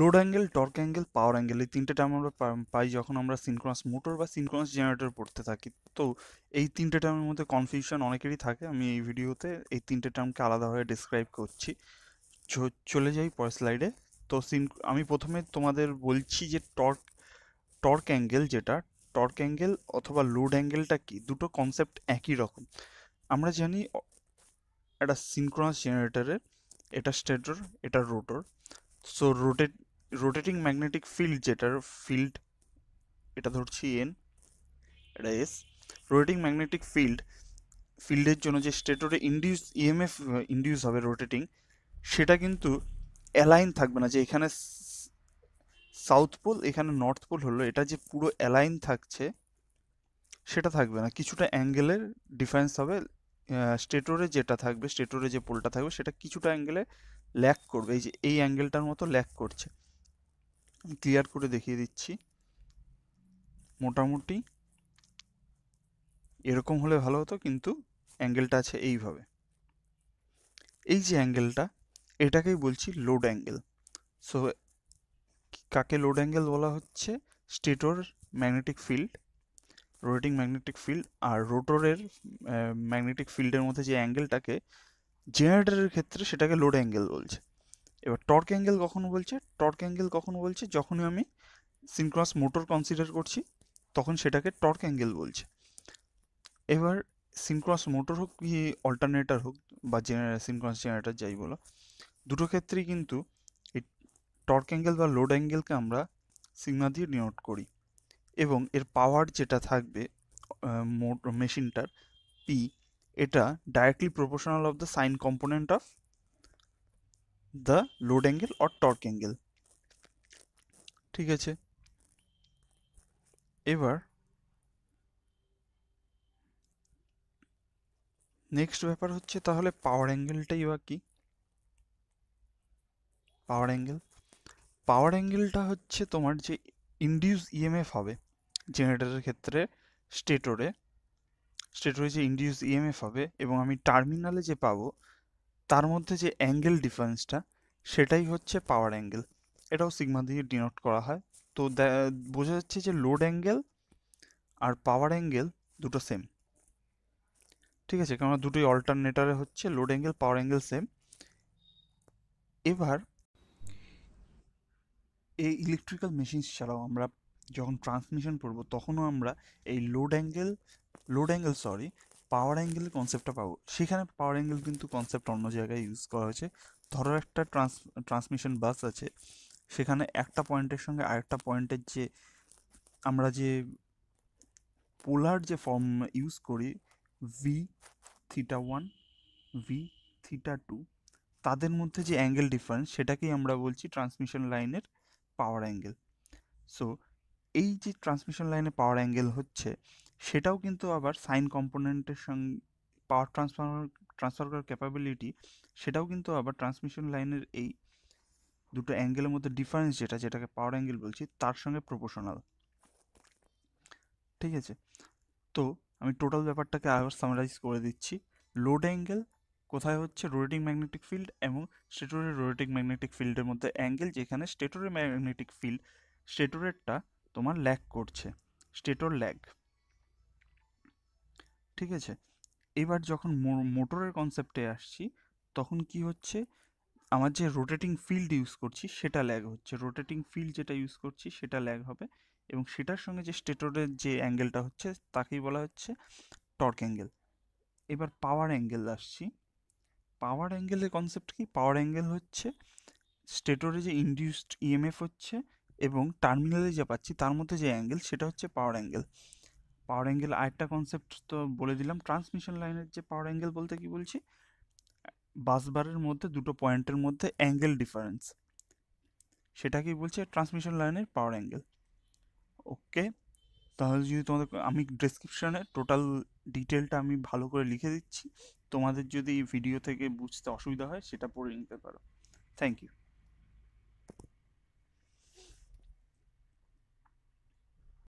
load angle torque angle power angle এই তিনটে term আমরা পাই যখন আমরা সিনক্রোনাস মোটর বা সিনক্রোনাস জেনারেটর পড়তে থাকি তো এই তিনটে টার্মের মধ্যে কনফিউশন অনেকেরই থাকে আমি এই ভিডিওতে এই তিনটে টার্মকে আলাদাভাবে ডিসক্রাইব করছি চলে যাই পরের স্লাইডে তো সিন আমি প্রথমে তোমাদের বলছি যে টর্ক টর্ক অ্যাঙ্গেল যেটা টর্ক অ্যাঙ্গেল অথবা লোড অ্যাঙ্গেলটা কি দুটো কনসেপ্ট একই রকম আমরা জানি একটা সিনক্রোনাস জেনারেটরের এটা স্টেটর এটা rotor so rotate rotating magnetic field যেটার ফিল্ড এটা ধরছি এন এটা এস রোটেটিং ম্যাগনেটিক ফিল্ড ফিল্ডের জন্য যে স্টেটরে ইন্ডিউস ইএমএফ ইন্ডিউস হবে রোটেটিং সেটা কিন্তু অ্যালাইন থাকবে না যে এখানে সাউথ পোল এখানে নর্থ পোল হলো এটা যে পুরো অ্যালাইন থাকছে সেটা থাকবে না কিছুটা অ্যাঙ্গেলের ডিফারেন্স হবে স্টেটরে যেটা থাকবে স্টেটরে যে পোলটা থাকবে সেটা কিছুটা অ্যাঙ্গেলে ল্যাক করবে এই যে এই অ্যাঙ্গেলটার মতো ল্যাক করছে ক্লিয়ার করে দেখিয়ে দিচ্ছি মোটামুটি এরকম হলে ভালো হতো কিন্তু অ্যাঙ্গেলটা আছে এইভাবে এই যে অ্যাঙ্গেলটা এটাকেই বলছি লোড অ্যাঙ্গেল সো কাকে লোড অ্যাঙ্গেল বলা হচ্ছে stator magnetic field rotating magnetic field আর রোটরের ম্যাগনেটিক ফিল্ডের মধ্যে যে অ্যাঙ্গেলটাকে জেনারেটরের ক্ষেত্রে সেটাকে লোড অ্যাঙ্গেল বলছে এবার টর্ক অ্যাঙ্গেল কখন বলছে টর্ক অ্যাঙ্গেল কখন বলছে যখনই আমি সিনক্রস মোটর কনসিডার করছি তখন সেটাকে টর্ক অ্যাঙ্গেল বলছে এবার সিনক্রস মোটর হোক কি অল্টারনেটার হোক বা জেনারে সিনক্রস জেনারেটার যাই বলো দুটো ক্ষেত্রেই কিন্তু এই টর্ক অ্যাঙ্গেল বা লোড অ্যাঙ্গেলকে আমরা সিগনা দিয়ে ডিনোট করি এবং এর পাওয়ার যেটা থাকবে মেশিনটার পি এটা directly proportional of the sine component of the load angle or torque angle ঠিক আছে এবার নেক্সট ব্যাপার হচ্ছে তাহলে পাওয়ার অ্যাঙ্গেলটাই বা কি পাওয়ার অ্যাঙ্গেল পাওয়ার অ্যাঙ্গেলটা হচ্ছে তোমার যে ইন্ডিউস ইএমএফ e হবে জেনারেটরের ক্ষেত্রে স্টেটরে স্টেটরে যে ইন্ডিউস ইএমএফ e হবে এবং আমি টার্মিনালে যে পাবো তার মধ্যে যে অ্যাঙ্গেল ডিফারেন্সটা সেটাই হচ্ছে পাওয়ার অ্যাঙ্গেল এটাও সিগমা দিয়ে ডিনোট করা হয় তো বোঝা যাচ্ছে যে লোড অ্যাঙ্গেল আর পাওয়ার অ্যাঙ্গেল দুটো সেম ঠিক আছে কেননা দুটোই অল্টারনেটারে হচ্ছে load angle power angle same এবার এই ইলেকট্রিক্যাল মেশিন ছাড়াও আমরা যখন ট্রান্সমিশন করব তখনও আমরা এই load angle load angle sorry power অ্যাঙ্গেলের কনসেপ্টটা পাবো সেখানে পাওয়ার অ্যাঙ্গেল কিন্তু কনসেপ্ট অন্য জায়গায় ইউজ করা হয়েছে ধরো একটা ট্রান্স ট্রান্সমিশন বাস আছে সেখানে একটা পয়েন্টের সঙ্গে আরেকটা পয়েন্টের যে আমরা যে পোলার যে ফর্ম ইউজ করি V theta one V theta two তাদের মধ্যে যে অ্যাঙ্গেল ডিফারেন্স সেটাকেই আমরা বলছি ট্রান্সমিশন লাইনের পাওয়ার অ্যাঙ্গেল সো এই যে ট্রান্সমিশন লাইনে পাওয়ার অ্যাঙ্গেল হচ্ছে সেটাও কিন্তু আবার সাইন কম্পোনেন্টের সঙ্গে পাওয়ার ট্রান্সফার ট্রান্সফার করার ক্যাপাবিলিটি সেটাও কিন্তু আবার ট্রান্সমিশন লাইনের এই দুটো অ্যাঙ্গেলের মধ্যে ডিফারেন্স যেটা যেটাকে পাওয়ার অ্যাঙ্গেল বলছি তার সঙ্গে প্রপোর্শনাল ঠিক আছে তো আমি টোটাল ব্যাপারটাকে আবার সামারাইজ করে দিচ্ছি লোড অ্যাঙ্গেল কোথায় হচ্ছে রোটেটিং ম্যাগনেটিক ফিল্ড এবং স্টেটরের রোটেটিং ম্যাগনেটিক ফিল্ডের মধ্যে অ্যাঙ্গেল যেখানে স্টেটরের ম্যাগনেটিক ফিল্ড স্টেটরেরটা তোমার ল্যাগ করছে স্টেটর ল্যাগ ঠিক আছে এবার যখন মোটরের কনসেপ্টে আসছি তখন কি হচ্ছে আমার যে রোটেটিং ফিল্ড ইউজ করছি সেটা ল্যাগ হচ্ছে রোটেটিং ফিল্ড যেটা ইউজ করছি সেটা ল্যাগ হবে এবং সেটার সঙ্গে যে স্টেটরের যে অ্যাঙ্গেলটা হচ্ছে তাকেই বলা হচ্ছে টর্ক অ্যাঙ্গেল এবার পাওয়ার অ্যাঙ্গেল আসছি পাওয়ার অ্যাঙ্গেলের কনসেপ্ট কি পাওয়ার অ্যাঙ্গেল হচ্ছে স্টেটরে যে ইন্ডিউসড ইএমএফ e হচ্ছে এবং টার্মিনালে যা পাচ্ছি তার মধ্যে যে অ্যাঙ্গেল সেটা হচ্ছে পাওয়ার অ্যাঙ্গেল পাওয়ার অ্যাঙ্গেল আরেকটা কনসেপ্ট তো বলে দিলাম ট্রান্সমিশন লাইনের যে পাওয়ার অ্যাঙ্গেল বলতে কি বলছি বাসবারের মধ্যে দুটো পয়েন্টের মধ্যে অ্যাঙ্গেল ডিফারেন্স সেটাকেই বলছে ট্রান্সমিশন লাইনের পাওয়ার অ্যাঙ্গেল ওকে তাহলে যদি তোমাদের আমি ডিসক্রিপশানে টোটাল ডিটেলটা আমি ভালো করে লিখে দিচ্ছি তোমাদের যদি ভিডিও থেকে বুঝতে অসুবিধা হয় সেটা পড়ে নিতে পারো থ্যাংক ইউ